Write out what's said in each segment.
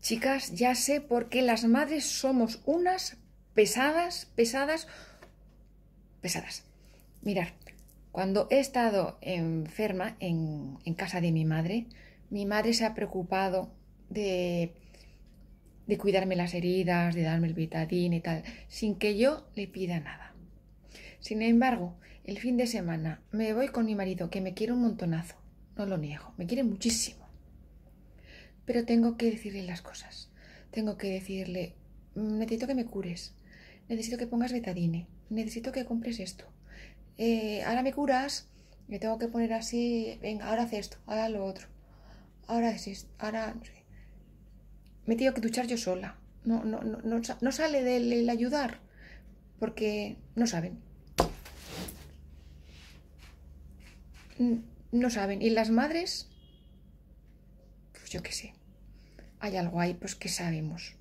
Chicas, ya sé por qué las madres somos unas pesadas, pesadas, pesadas. Mirad, cuando he estado enferma en, casa de mi madre, mi madre se ha preocupado de, de cuidarme las heridas, de darme el vitadín y tal, sin que yo le pida nada. Sin embargo, el fin de semana me voy con mi marido, que me quiere un montonazo, no lo niego, me quiere muchísimo. Pero tengo que decirle las cosas. Tengo que decirle, necesito que me cures, necesito que pongas betadine, necesito que compres esto. Eh, ahora me curas, me tengo que poner así, venga, ahora haz esto, ahora lo otro. Ahora es esto, ahora no sé. Me tengo que duchar yo sola. No, no, sale del ayudar porque no saben. No saben. Y las madres pues yo qué sé. Hay algo ahí, pues que sabemos.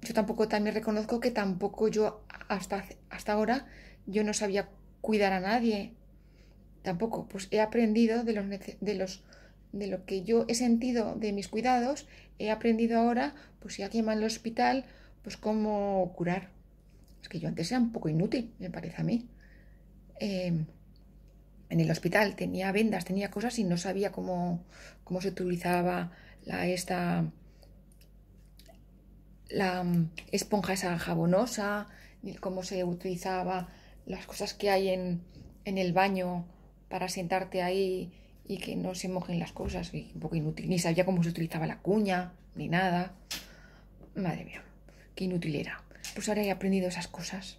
Yo tampoco también reconozco que tampoco yo hasta, hasta ahora yo no sabía cuidar a nadie. Tampoco, pues he aprendido de los, de los de lo que yo he sentido de mis cuidados, he aprendido ahora, pues si alguien en el hospital, pues cómo curar. Es que yo antes era un poco inútil, me parece a mí. Em, en el hospital, tenía vendas, tenía cosas y no sabía cómo, se utilizaba la, esta, la mm, esponja esa jabonosa, ni cómo se utilizaba las cosas que hay en, el baño para sentarte ahí y que no se mojen las cosas, y un poco inútil, ni sabía cómo se utilizaba la cuña, ni nada. Madre mía, qué inútil era. Pues ahora he aprendido esas cosas.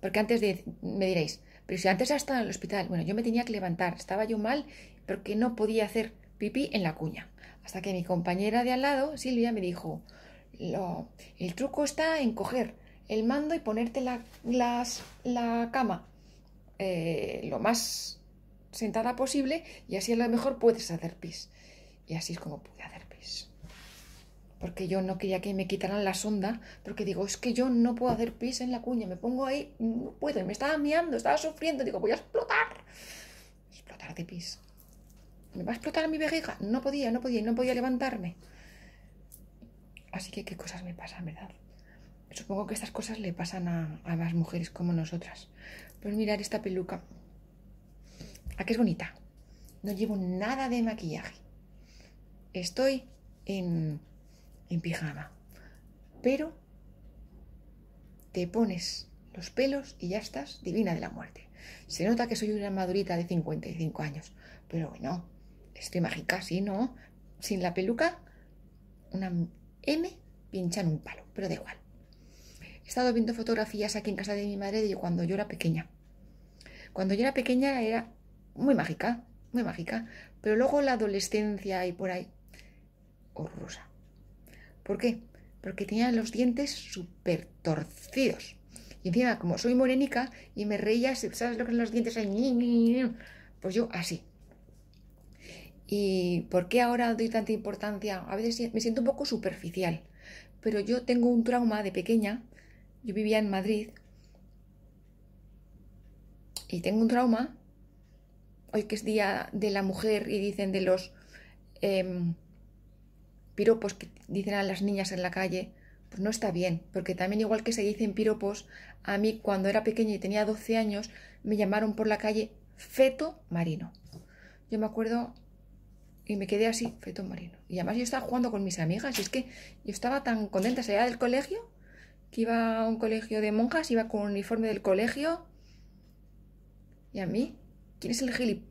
Porque antes de, me diréis, pero si antes ya en el hospital, bueno, yo me tenía que levantar, estaba yo mal porque no podía hacer pipí en la cuña. Hasta que mi compañera de al lado, Silvia, me dijo, Lo, el truco está en coger el mando y ponerte la, la cama eh, lo más sentada posible y así a lo mejor puedes hacer pis. Y así es como pude hacer pis porque yo no quería que me quitaran la sonda, porque digo, es que yo no puedo hacer pis en la cuña, me pongo ahí, no puedo, me estaba miando, estaba sufriendo, digo, voy a explotar, explotar de pis. ¿Me va a explotar mi vejiga? No podía, no podía, no podía levantarme. Así que qué cosas me pasan, ¿verdad? Supongo que estas cosas le pasan a, a las mujeres como nosotras. Pues mirar esta peluca. ¿A qué es bonita? No llevo nada de maquillaje. Estoy en en pijama. Pero te pones los pelos y ya estás divina de la muerte. Se nota que soy una madurita de 55 años, pero bueno, estoy mágica, sí, ¿no? Sin la peluca, una M pincha en un palo, pero da igual. He estado viendo fotografías aquí en casa de mi madre de cuando yo era pequeña. Cuando yo era pequeña era muy mágica, muy mágica, pero luego la adolescencia y por ahí, horrorosa. ¿Por qué? Porque tenía los dientes súper torcidos. Y encima, como soy morenica y me reía, ¿sabes lo que son los dientes? Pues yo así. ¿Y por qué ahora doy tanta importancia? A veces me siento un poco superficial, pero yo tengo un trauma de pequeña. Yo vivía en Madrid y tengo un trauma. Hoy que es Día de la Mujer y dicen de los... Em, piropos que dicen a las niñas en la calle, pues no está bien, porque también igual que se dicen piropos, a mí cuando era pequeña y tenía 12 años me llamaron por la calle feto marino. Yo me acuerdo y me quedé así, feto marino. Y además yo estaba jugando con mis amigas y es que yo estaba tan contenta, salía del colegio, que iba a un colegio de monjas, iba con un uniforme del colegio. Y a mí, ¿quién es el gilip?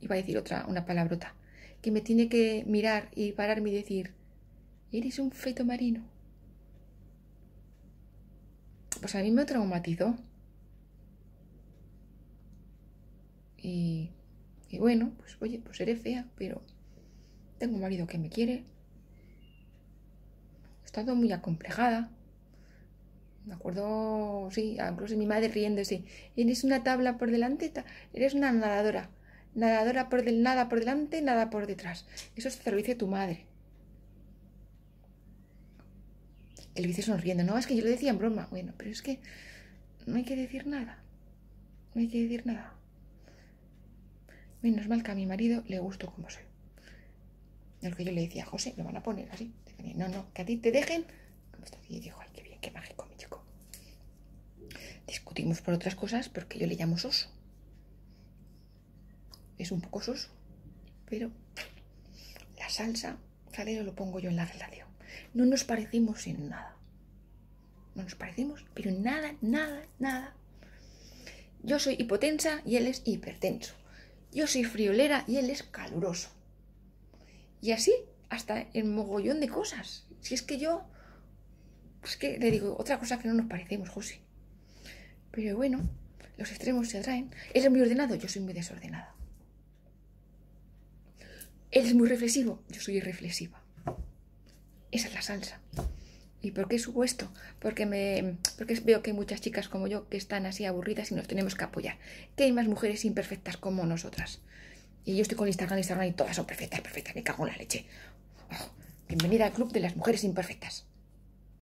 Iba a decir otra, una palabrota que me tiene que mirar y pararme y decir, eres un feto marino. Pues a mí me traumatizó. Y, y bueno, pues oye, pues seré fea, pero tengo un marido que me quiere. He estado muy acomplejada. Me acuerdo, sí, incluso mi madre riéndose. Eres una tabla por delante, eres una nadadora nadadora por del nada por delante, nada por detrás. Eso es lo dice tu madre. Él dice sonriendo, no, es que yo lo decía en broma. Bueno, pero es que no hay que decir nada. No hay que decir nada. Menos mal que a mi marido le gustó como soy. lo que yo le decía a José, lo van a poner así. No, no, que a ti te dejen. Y dijo, ay, qué bien, qué mágico, mi chico. Discutimos por otras cosas porque yo le llamo oso es un poco soso, pero la salsa, salero lo pongo yo en la relación. No nos parecimos en nada. No nos parecimos, pero en nada, nada, nada. Yo soy hipotensa y él es hipertenso. Yo soy friolera y él es caluroso. Y así hasta el mogollón de cosas. Si es que yo, pues que le digo otra cosa que no nos parecemos, José. Pero bueno, los extremos se atraen. Él es muy ordenado, yo soy muy desordenada. Él es muy reflexivo, yo soy irreflexiva. Esa es la salsa. ¿Y por qué subo esto? Porque, me, porque veo que hay muchas chicas como yo que están así aburridas y nos tenemos que apoyar. Que hay más mujeres imperfectas como nosotras. Y yo estoy con Instagram, Instagram y todas son perfectas, perfectas, me cago en la leche. Oh, bienvenida al club de las mujeres imperfectas.